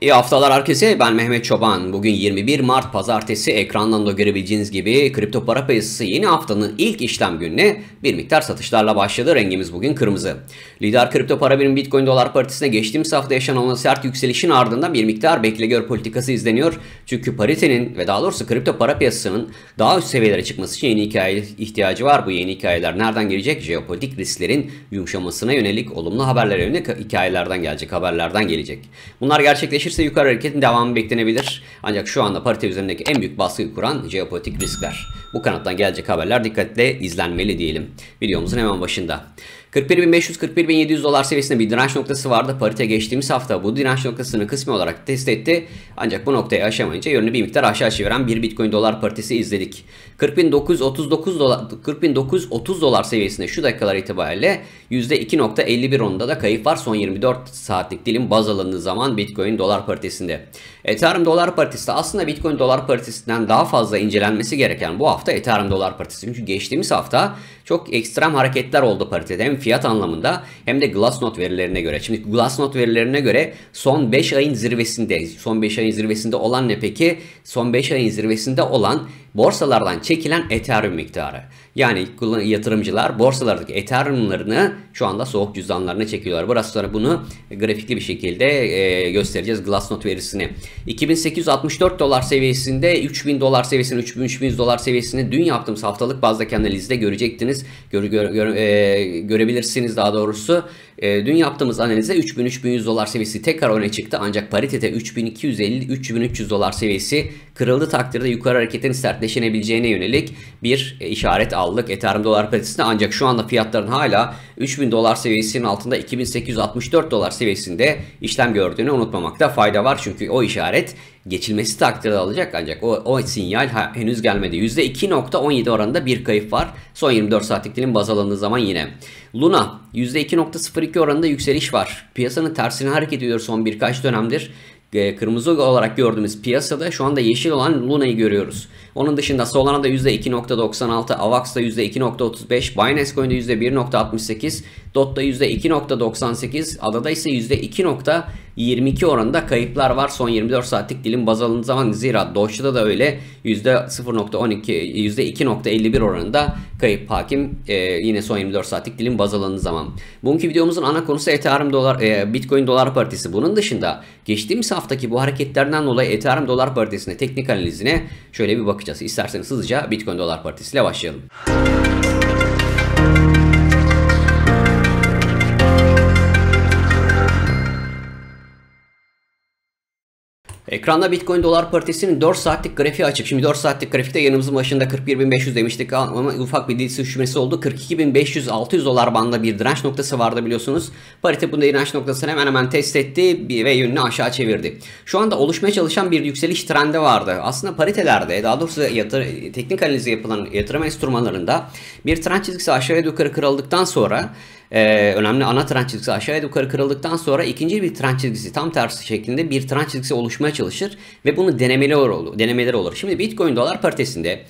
İyi haftalar herkese. Ben Mehmet Çoban. Bugün 21 Mart Pazartesi ekrandan da görebileceğiniz gibi kripto para piyasası yeni haftanın ilk işlem gününe bir miktar satışlarla başladı. Rengimiz bugün kırmızı. Lider kripto para birim Bitcoin dolar paritesine geçtiğimiz hafta yaşanan sert yükselişin ardından bir miktar bekle gör politikası izleniyor. Çünkü paritenin ve daha doğrusu kripto para piyasasının daha üst seviyelere çıkması için yeni hikaye ihtiyacı var. Bu yeni hikayeler nereden gelecek? Jeopolitik risklerin yumuşamasına yönelik olumlu haberlere yönelik hikayelerden gelecek, haberlerden gelecek. Bunlar gerçekleşecek gerçekleşirse yukarı hareketin devamı beklenebilir. Ancak şu anda parite üzerindeki en büyük baskıyı kuran jeopolitik riskler. Bu kanattan gelecek haberler dikkatle izlenmeli diyelim. Videomuzun hemen başında. 41.500 41.700 dolar seviyesinde bir direnç noktası vardı. Parite geçtiğimiz hafta bu direnç noktasını kısmi olarak test etti. Ancak bu noktayı aşamayınca yönünü bir miktar aşağı çeviren bir Bitcoin dolar paritesi izledik. 40.939 dolar 40.930 dolar seviyesinde şu dakikalar itibariyle %2.51 onda da kayıp var. Son 24 saatlik dilim baz alındığı zaman Bitcoin dolar paritesinde. Ethereum dolar paritesi aslında Bitcoin dolar paritesinden daha fazla incelenmesi gereken bu hafta Ethereum dolar paritesi. Çünkü geçtiğimiz hafta çok ekstrem hareketler oldu paritede. Hem fiyat anlamında hem de Glassnode verilerine göre. Şimdi Glassnode verilerine göre son 5 ayın zirvesinde, son 5 ayın zirvesinde olan ne peki? Son 5 ayın zirvesinde olan borsalardan çekilen Ethereum miktarı. Yani yatırımcılar borsalardaki Ethereum'larını şu anda soğuk cüzdanlarına çekiyorlar. Burası sonra bunu grafikli bir şekilde e, göstereceğiz Glassnode verisini. 2864 dolar seviyesinde 3000 dolar seviyesini 3300 dolar seviyesini dün yaptığımız haftalık bazdaki analizde görecektiniz. Gör, gör, gör, e, görebilirsiniz daha doğrusu. E, dün yaptığımız analizde 3000-3100 dolar seviyesi tekrar öne çıktı ancak paritede 3250-3300 dolar seviyesi kırıldı takdirde yukarı hareketin sertleşebileceğine yönelik bir işaret aldık Ethereum dolar paritesinde ancak şu anda fiyatların hala 3000 dolar seviyesinin altında 2864 dolar seviyesinde işlem gördüğünü unutmamakta fayda var. Çünkü o işaret geçilmesi takdirde alacak ancak o, o sinyal henüz gelmedi. %2.17 oranında bir kayıp var. Son 24 saatlik dilim baz alındığı zaman yine. Luna %2.02 oranında yükseliş var. Piyasanın tersine hareket ediyor son birkaç dönemdir. Ee, kırmızı olarak gördüğümüz piyasada şu anda yeşil olan Luna'yı görüyoruz. Onun dışında Solana'da %2.96, Avax'da %2.35, Binance Coin'de %1.68, DOT'ta %2.98, Adada ise %2.22 oranında kayıplar var son 24 saatlik dilim baz alındığı zaman. Zira Doge'da da öyle %0.12, %2.51 oranında kayıp hakim e, yine son 24 saatlik dilim baz alındığı zaman. Bugünkü videomuzun ana konusu Ethereum dolar, e, Bitcoin dolar paritesi. Bunun dışında geçtiğimiz haftaki bu hareketlerden dolayı Ethereum dolar paritesine teknik analizine şöyle bir bakış bakacağız. İsterseniz hızlıca Bitcoin Dolar Paritesi'yle başlayalım. Ekranda Bitcoin dolar paritesinin 4 saatlik grafiği açık. Şimdi 4 saatlik grafikte yanımızın başında 41.500 demiştik ama ufak bir dil düşmesi oldu. 42.500-600 dolar bandında bir direnç noktası vardı biliyorsunuz. Parite bu direnç noktasını hemen hemen test etti ve yönünü aşağı çevirdi. Şu anda oluşmaya çalışan bir yükseliş trendi vardı. Aslında paritelerde daha doğrusu yatır, teknik analizi yapılan yatırım enstrümanlarında bir trend çizgisi aşağıya yukarı kırıldıktan sonra e, önemli ana trend çizgisi aşağıya yukarı kırıldıktan sonra ikinci bir trend çizgisi tam tersi şeklinde bir trend çizgisi oluşmaya çalışır ve bunu denemeler olur. Denemeler olur. Şimdi Bitcoin dolar paritesinde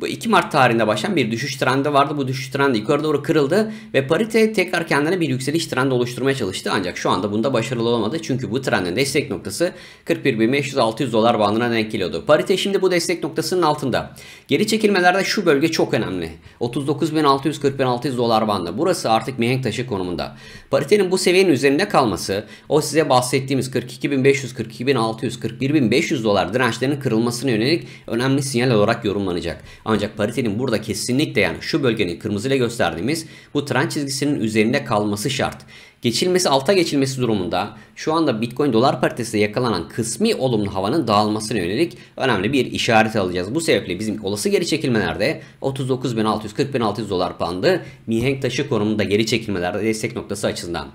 bu 2 Mart tarihinde başlayan bir düşüş trendi vardı. Bu düşüş trendi yukarı doğru kırıldı ve parite tekrar kendine bir yükseliş trendi oluşturmaya çalıştı. Ancak şu anda bunda başarılı olamadı. Çünkü bu trendin destek noktası 41.500-600 dolar bandına denk geliyordu. Parite şimdi bu destek noktasının altında. Geri çekilmelerde şu bölge çok önemli. 39.600-41.600 dolar bandı. Burası artık mihenk taşı konumunda. Paritenin bu seviyenin üzerinde kalması o size bahsettiğimiz 42.500, 42.600, 41.500 dolar dirençlerinin kırılmasına yönelik önemli sinyal olarak yorumlanacak. Ancak paritenin burada kesinlikle yani şu bölgenin kırmızıyla gösterdiğimiz bu trend çizgisinin üzerinde kalması şart. Geçilmesi alta geçilmesi durumunda şu anda Bitcoin dolar paritesinde yakalanan kısmi olumlu havanın dağılmasına yönelik önemli bir işaret alacağız. Bu sebeple bizim olası geri çekilmelerde 39.640.600 dolar bandı, mihenk taşı konumunda geri çekilmelerde destek noktası açısından.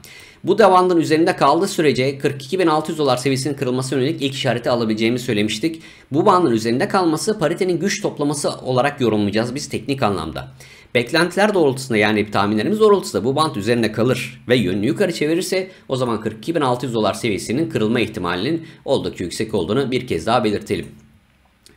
Bu devandın üzerinde kaldığı sürece 42.600 dolar seviyesinin kırılması yönelik ilk işareti alabileceğimi söylemiştik. Bu bandın üzerinde kalması paritenin güç toplaması olarak yorumlayacağız biz teknik anlamda. Beklentiler doğrultusunda yani tahminlerimiz doğrultusunda bu bant üzerinde kalır ve yönünü yukarı çevirirse o zaman 42.600 dolar seviyesinin kırılma ihtimalinin oldukça yüksek olduğunu bir kez daha belirtelim.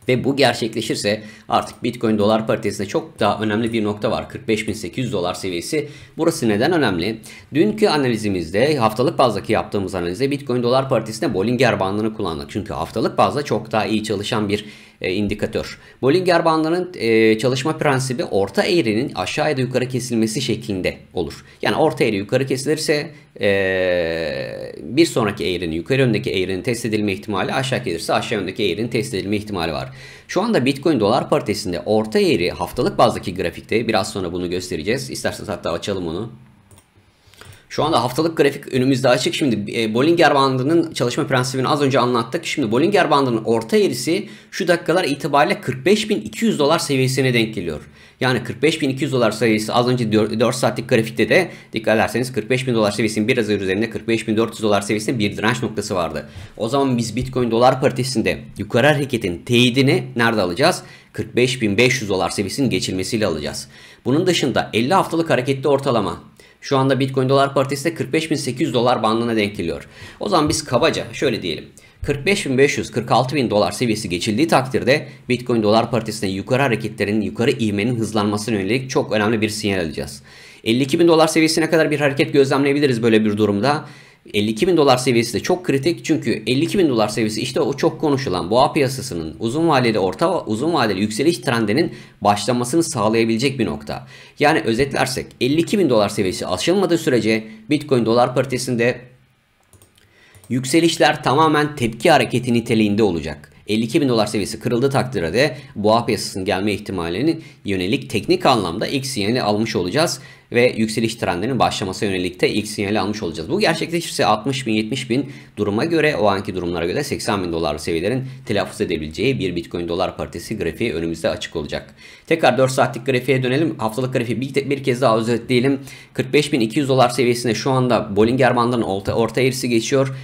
Ve bu gerçekleşirse artık Bitcoin dolar paritesinde çok daha önemli bir nokta var. 45.800 dolar seviyesi. Burası neden önemli? Dünkü analizimizde haftalık bazdaki yaptığımız analizde Bitcoin dolar paritesinde Bollinger bandını kullandık. Çünkü haftalık bazda çok daha iyi çalışan bir e, indikatör. Bollinger bandının e, çalışma prensibi orta eğrinin aşağıya da yukarı kesilmesi şeklinde olur. Yani orta eğri yukarı kesilirse e, bir sonraki eğrinin yukarı öndeki eğrinin test edilme ihtimali aşağı gelirse aşağı öndeki eğrinin test edilme ihtimali var. Şu anda Bitcoin dolar paritesinde orta eğri haftalık bazdaki grafikte biraz sonra bunu göstereceğiz. İsterseniz hatta açalım onu. Şu anda haftalık grafik önümüzde açık. Şimdi e, Bollinger bandının çalışma prensibini az önce anlattık. Şimdi Bollinger bandının orta yerisi şu dakikalar itibariyle 45.200 dolar seviyesine denk geliyor. Yani 45.200 dolar seviyesi az önce 4 saatlik grafikte de dikkat ederseniz 45.000 dolar seviyesinin biraz üzerinde 45.400 dolar seviyesinde bir direnç noktası vardı. O zaman biz Bitcoin dolar paritesinde yukarı hareketin teyidini nerede alacağız? 45.500 dolar seviyesinin geçilmesiyle alacağız. Bunun dışında 50 haftalık hareketli ortalama şu anda Bitcoin Dolar Paritesi de 45.800 dolar bandına denk geliyor. O zaman biz kabaca şöyle diyelim. 45.500-46.000 dolar seviyesi geçildiği takdirde Bitcoin dolar paritesine yukarı hareketlerin yukarı ivmenin hızlanmasına yönelik çok önemli bir sinyal alacağız. 52.000 dolar seviyesine kadar bir hareket gözlemleyebiliriz böyle bir durumda. 52 bin dolar seviyesi de çok kritik çünkü 52 bin dolar seviyesi işte o çok konuşulan boğa piyasasının uzun vadeli orta uzun vadeli yükseliş trendinin başlamasını sağlayabilecek bir nokta. Yani özetlersek 52 bin dolar seviyesi aşılmadığı sürece Bitcoin dolar paritesinde yükselişler tamamen tepki hareketi niteliğinde olacak. 52 bin dolar seviyesi kırıldı takdirde de boğa piyasasının gelme ihtimalinin yönelik teknik anlamda eksi yeni almış olacağız ve yükseliş trendinin başlaması yönelik de ilk sinyali almış olacağız. Bu gerçekleşirse 60 bin 70 bin duruma göre o anki durumlara göre 80 bin dolar seviyelerin telaffuz edebileceği bir Bitcoin dolar paritesi grafiği önümüzde açık olacak. Tekrar 4 saatlik grafiğe dönelim. Haftalık grafiği bir, bir kez daha özetleyelim. 200 dolar seviyesinde şu anda Bollinger bandının orta, orta eğrisi geçiyor.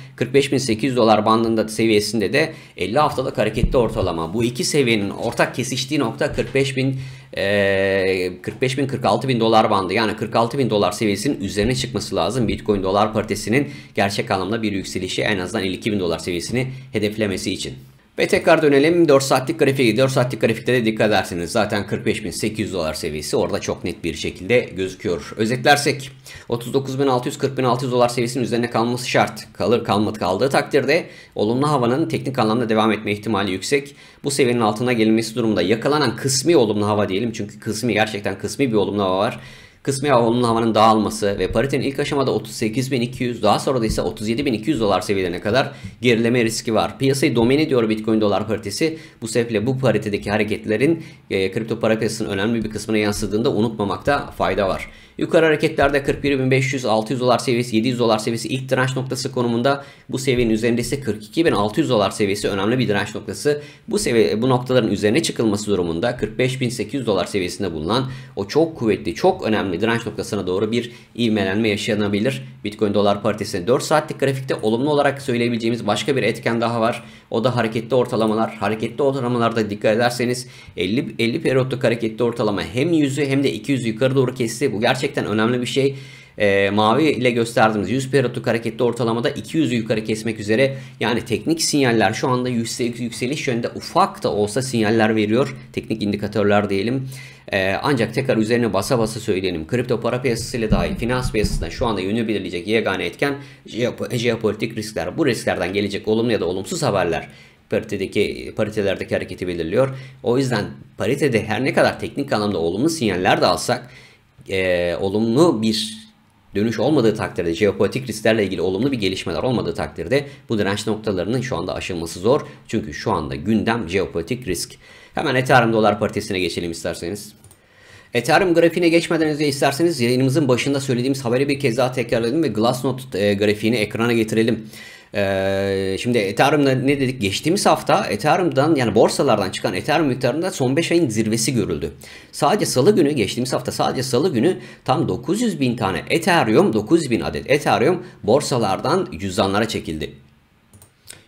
800 dolar bandında seviyesinde de 50 haftalık hareketli ortalama. Bu iki seviyenin ortak kesiştiği nokta 45 bin e, ee, 45 bin 46 bin dolar bandı yani 46 bin dolar seviyesinin üzerine çıkması lazım. Bitcoin dolar paritesinin gerçek anlamda bir yükselişi en azından 52 bin dolar seviyesini hedeflemesi için. Ve tekrar dönelim 4 saatlik grafiği. 4 saatlik grafikte de dikkat ederseniz zaten 45.800 dolar seviyesi orada çok net bir şekilde gözüküyor. Özetlersek 39.600-40.600 dolar seviyesinin üzerine kalması şart. Kalır kalmadı kaldığı takdirde olumlu havanın teknik anlamda devam etme ihtimali yüksek. Bu seviyenin altına gelinmesi durumunda yakalanan kısmi olumlu hava diyelim. Çünkü kısmi gerçekten kısmi bir olumlu hava var kısmi havunun havanın dağılması ve paritenin ilk aşamada 38.200 daha sonra da ise 37.200 dolar seviyelerine kadar gerileme riski var. Piyasayı domine ediyor Bitcoin dolar paritesi. Bu sebeple bu paritedeki hareketlerin e, kripto para piyasasının önemli bir kısmına yansıdığında unutmamakta fayda var. Yukarı hareketlerde 41.500, 600 dolar seviyesi, 700 dolar seviyesi ilk direnç noktası konumunda. Bu seviyenin üzerinde ise 42.600 dolar seviyesi önemli bir direnç noktası. Bu seviye, bu noktaların üzerine çıkılması durumunda 45.800 dolar seviyesinde bulunan o çok kuvvetli, çok önemli ve direnç noktasına doğru bir ivmelenme yaşanabilir. Bitcoin dolar paritesinde 4 saatlik grafikte olumlu olarak söyleyebileceğimiz başka bir etken daha var. O da hareketli ortalamalar. Hareketli ortalamalarda dikkat ederseniz 50 50 periyotluk hareketli ortalama hem 100'ü hem de 200'ü yukarı doğru kesti. Bu gerçekten önemli bir şey e, mavi ile gösterdiğimiz 100 periyotluk hareketli ortalamada 200'ü yukarı kesmek üzere yani teknik sinyaller şu anda yüksek, yükseliş yönde ufak da olsa sinyaller veriyor. Teknik indikatörler diyelim. E, ancak tekrar üzerine basa basa söyleyelim. Kripto para piyasası ile dahi finans piyasasında şu anda yönü belirleyecek yegane etken jeopolitik riskler. Bu risklerden gelecek olumlu ya da olumsuz haberler paritedeki paritelerdeki hareketi belirliyor. O yüzden paritede her ne kadar teknik anlamda olumlu sinyaller de alsak e, olumlu bir dönüş olmadığı takdirde jeopolitik risklerle ilgili olumlu bir gelişmeler olmadığı takdirde bu direnç noktalarının şu anda aşılması zor. Çünkü şu anda gündem jeopolitik risk. Hemen Ethereum dolar paritesine geçelim isterseniz. Ethereum grafiğine geçmeden önce isterseniz yayınımızın başında söylediğimiz haberi bir kez daha tekrarlayalım ve Glassnode e, grafiğini ekrana getirelim. Ee, şimdi Ethereum'da ne dedik? Geçtiğimiz hafta Ethereum'dan yani borsalardan çıkan Ethereum miktarında son 5 ayın zirvesi görüldü. Sadece salı günü geçtiğimiz hafta sadece salı günü tam 900 bin tane Ethereum 900 bin adet Ethereum borsalardan cüzdanlara çekildi.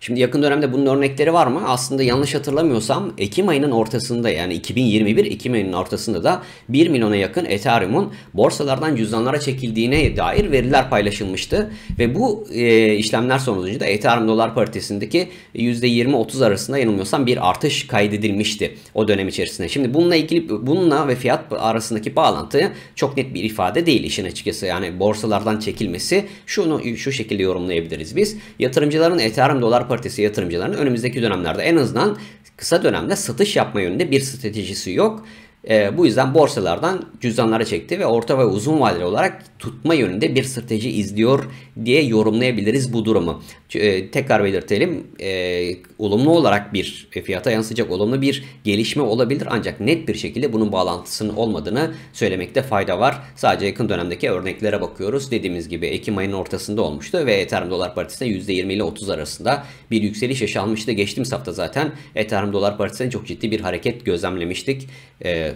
Şimdi yakın dönemde bunun örnekleri var mı? Aslında yanlış hatırlamıyorsam Ekim ayının ortasında yani 2021 Ekim ayının ortasında da 1 milyona yakın Ethereum'un borsalardan cüzdanlara çekildiğine dair veriler paylaşılmıştı. Ve bu e, işlemler sonucunda da Ethereum dolar paritesindeki %20-30 arasında yanılmıyorsam bir artış kaydedilmişti o dönem içerisinde. Şimdi bununla ilgili bununla ve fiyat arasındaki bağlantı çok net bir ifade değil işin açıkçası. Yani borsalardan çekilmesi şunu şu şekilde yorumlayabiliriz biz. Yatırımcıların Ethereum dolar Partisi yatırımcılarının önümüzdeki dönemlerde en azından kısa dönemde satış yapma yönünde bir stratejisi yok. E, bu yüzden borsalardan cüzdanlara çekti ve orta ve uzun vadeli olarak tutma yönünde bir strateji izliyor diye yorumlayabiliriz bu durumu. E, tekrar belirtelim e, olumlu olarak bir fiyata yansıyacak olumlu bir gelişme olabilir ancak net bir şekilde bunun bağlantısının olmadığını söylemekte fayda var. Sadece yakın dönemdeki örneklere bakıyoruz. Dediğimiz gibi Ekim ayının ortasında olmuştu ve Ethereum dolar paritesinde %20 ile 30 arasında bir yükseliş yaşanmıştı. Geçtiğimiz hafta zaten Ethereum dolar paritesinde çok ciddi bir hareket gözlemlemiştik. E,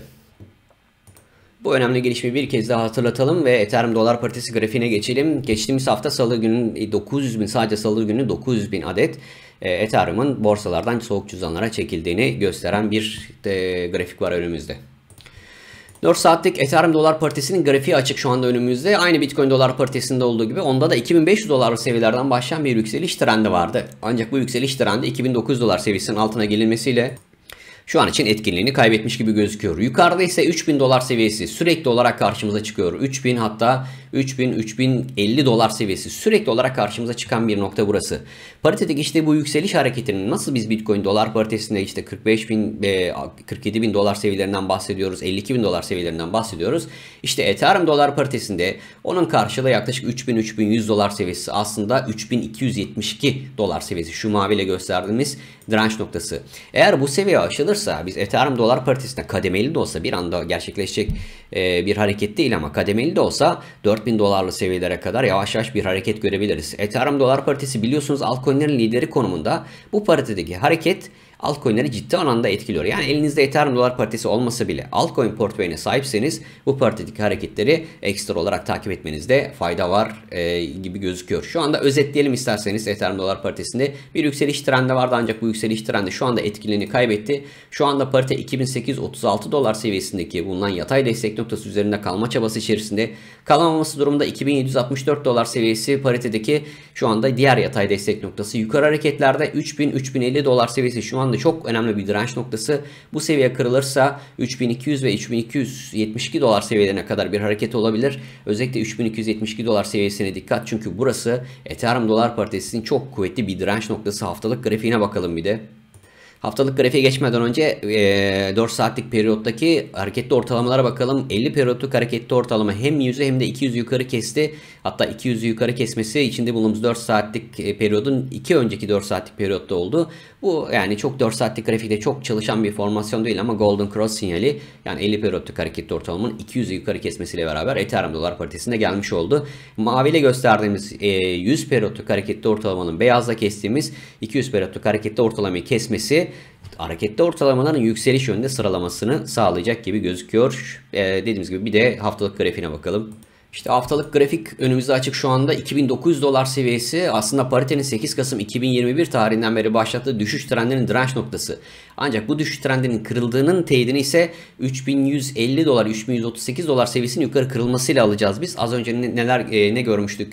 bu önemli gelişmeyi bir kez daha hatırlatalım ve Ethereum dolar paritesi grafiğine geçelim. Geçtiğimiz hafta salı günü 900 e, bin sadece salı günü 900 bin adet e, Ethereum'un borsalardan soğuk cüzdanlara çekildiğini gösteren bir e, grafik var önümüzde. 4 saatlik Ethereum dolar paritesinin grafiği açık şu anda önümüzde. Aynı Bitcoin dolar paritesinde olduğu gibi onda da 2500 dolar seviyelerden başlayan bir yükseliş trendi vardı. Ancak bu yükseliş trendi 2900 dolar seviyesinin altına gelinmesiyle şu an için etkinliğini kaybetmiş gibi gözüküyor. Yukarıda ise 3000 dolar seviyesi sürekli olarak karşımıza çıkıyor. 3000 hatta 3000-3050 dolar seviyesi sürekli olarak karşımıza çıkan bir nokta burası. Paritedeki işte bu yükseliş hareketinin nasıl biz Bitcoin dolar paritesinde işte 45 bin, 47 e, bin dolar seviyelerinden bahsediyoruz, 52 bin dolar seviyelerinden bahsediyoruz. İşte Ethereum dolar paritesinde onun karşılığı yaklaşık 3000-3100 dolar seviyesi aslında 3272 dolar seviyesi şu maviyle gösterdiğimiz direnç noktası. Eğer bu seviye aşılırsa biz Ethereum dolar paritesinde kademeli de olsa bir anda gerçekleşecek e, bir hareket değil ama kademeli de olsa 4 4000 dolarlı seviyelere kadar yavaş yavaş bir hareket görebiliriz. Ethereum Dolar Paritesi biliyorsunuz altcoin'lerin lideri konumunda. Bu paritedeki hareket altcoin'leri ciddi anlamda etkiliyor. Yani elinizde Ethereum dolar paritesi olmasa bile altcoin portföyüne sahipseniz bu paritedeki hareketleri ekstra olarak takip etmenizde fayda var e, gibi gözüküyor. Şu anda özetleyelim isterseniz Ethereum dolar paritesinde bir yükseliş trendi vardı ancak bu yükseliş trendi şu anda etkileni kaybetti. Şu anda parite 2836 dolar seviyesindeki bulunan yatay destek noktası üzerinde kalma çabası içerisinde kalamaması durumda 2764 dolar seviyesi paritedeki şu anda diğer yatay destek noktası. Yukarı hareketlerde 3000-3050 dolar seviyesi şu an anlamda çok önemli bir direnç noktası. Bu seviye kırılırsa 3200 ve 3272 dolar seviyelerine kadar bir hareket olabilir. Özellikle 3272 dolar seviyesine dikkat çünkü burası Ethereum dolar paritesinin çok kuvvetli bir direnç noktası. Haftalık grafiğine bakalım bir de. Haftalık grafiğe geçmeden önce e, 4 saatlik periyottaki hareketli ortalamalara bakalım. 50 periyotlu hareketli ortalama hem 100'ü hem de 200'ü yukarı kesti. Hatta 200'ü yukarı kesmesi içinde bulunduğumuz 4 saatlik e, periyodun 2 önceki 4 saatlik periyotta oldu. Bu yani çok 4 saatlik grafikte çok çalışan bir formasyon değil ama Golden Cross sinyali yani 50 periyotlu hareketli ortalamanın 200'ü yukarı kesmesiyle beraber Ethereum dolar paritesine gelmiş oldu. Maviyle gösterdiğimiz 100 e, periyotlu hareketli ortalamanın beyazla kestiğimiz 200 periyotlu hareketli ortalamayı kesmesi hareketli ortalamaların yükseliş yönünde sıralamasını sağlayacak gibi gözüküyor. E, dediğimiz gibi bir de haftalık grafiğine bakalım. İşte haftalık grafik önümüzde açık şu anda 2900 dolar seviyesi aslında paritenin 8 Kasım 2021 tarihinden beri başlattığı düşüş trendinin direnç noktası. Ancak bu düşüş trendinin kırıldığının teyidini ise 3150 dolar 3138 dolar seviyesinin yukarı kırılmasıyla alacağız biz. Az önce neler e, ne görmüştük?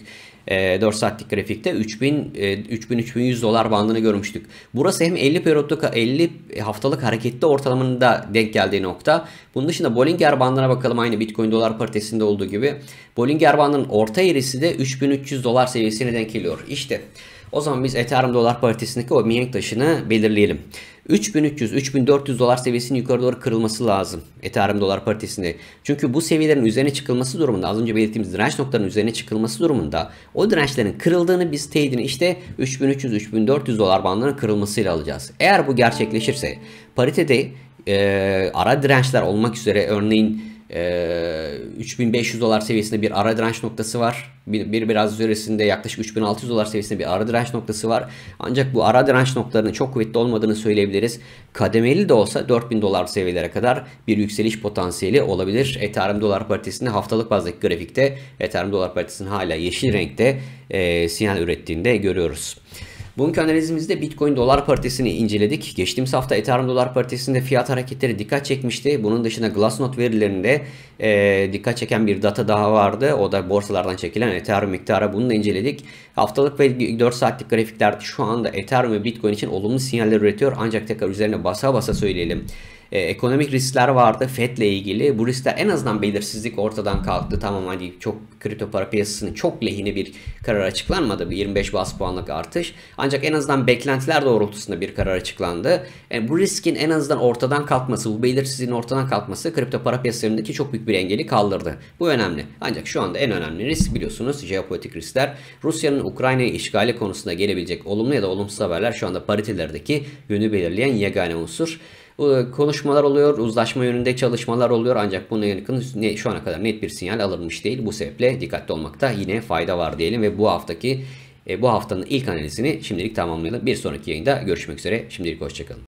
4 ee, saatlik grafikte 3000 3100 e, dolar bandını görmüştük. Burası hem 50 periyotlu 50 haftalık hareketli ortalamanın da denk geldiği nokta. Bunun dışında Bollinger bandına bakalım aynı Bitcoin dolar paritesinde olduğu gibi. Bollinger bandının orta eğrisi de 3300 dolar seviyesine denk geliyor. İşte o zaman biz Ethereum dolar paritesindeki o mihenk taşını belirleyelim. 3300-3400 dolar seviyesinin yukarı doğru kırılması lazım Ethereum dolar paritesinde. Çünkü bu seviyelerin üzerine çıkılması durumunda az önce belirttiğimiz direnç noktalarının üzerine çıkılması durumunda o dirençlerin kırıldığını biz teyidini işte 3300-3400 dolar bandının kırılmasıyla alacağız. Eğer bu gerçekleşirse paritede e, ara dirençler olmak üzere örneğin 3500 ee, dolar seviyesinde bir ara direnç noktası var. Bir, bir biraz üzerinde yaklaşık 3600 dolar seviyesinde bir ara direnç noktası var. Ancak bu ara direnç noktalarının çok kuvvetli olmadığını söyleyebiliriz. Kademeli de olsa 4000 dolar seviyelere kadar bir yükseliş potansiyeli olabilir. Ethereum dolar paritesinde haftalık bazdaki grafikte Ethereum dolar paritesinin hala yeşil renkte e, sinyal ürettiğinde görüyoruz. Bugünkü analizimizde Bitcoin dolar paritesini inceledik. Geçtiğimiz hafta Ethereum dolar paritesinde fiyat hareketleri dikkat çekmişti. Bunun dışında Glassnode verilerinde e, dikkat çeken bir data daha vardı. O da borsalardan çekilen Ethereum miktarı. Bunu da inceledik. Haftalık ve 4 saatlik grafikler şu anda Ethereum ve Bitcoin için olumlu sinyaller üretiyor. Ancak tekrar üzerine basa basa söyleyelim e, ekonomik riskler vardı FED'le ilgili. Bu riskler en azından belirsizlik ortadan kalktı. Tamam hani çok kripto para piyasasının çok lehine bir karar açıklanmadı. Bir 25 bas puanlık artış. Ancak en azından beklentiler doğrultusunda bir karar açıklandı. Yani e, bu riskin en azından ortadan kalkması, bu belirsizliğin ortadan kalkması kripto para piyasalarındaki çok büyük bir engeli kaldırdı. Bu önemli. Ancak şu anda en önemli risk biliyorsunuz jeopolitik riskler. Rusya'nın Ukrayna'yı işgali konusunda gelebilecek olumlu ya da olumsuz haberler şu anda paritelerdeki yönü belirleyen yegane unsur. E, konuşmalar oluyor, uzlaşma yönünde çalışmalar oluyor ancak buna yakın şu ana kadar net bir sinyal alınmış değil. Bu sebeple dikkatli olmakta yine fayda var diyelim ve bu haftaki e, bu haftanın ilk analizini şimdilik tamamlayalım. Bir sonraki yayında görüşmek üzere. Şimdilik hoşçakalın.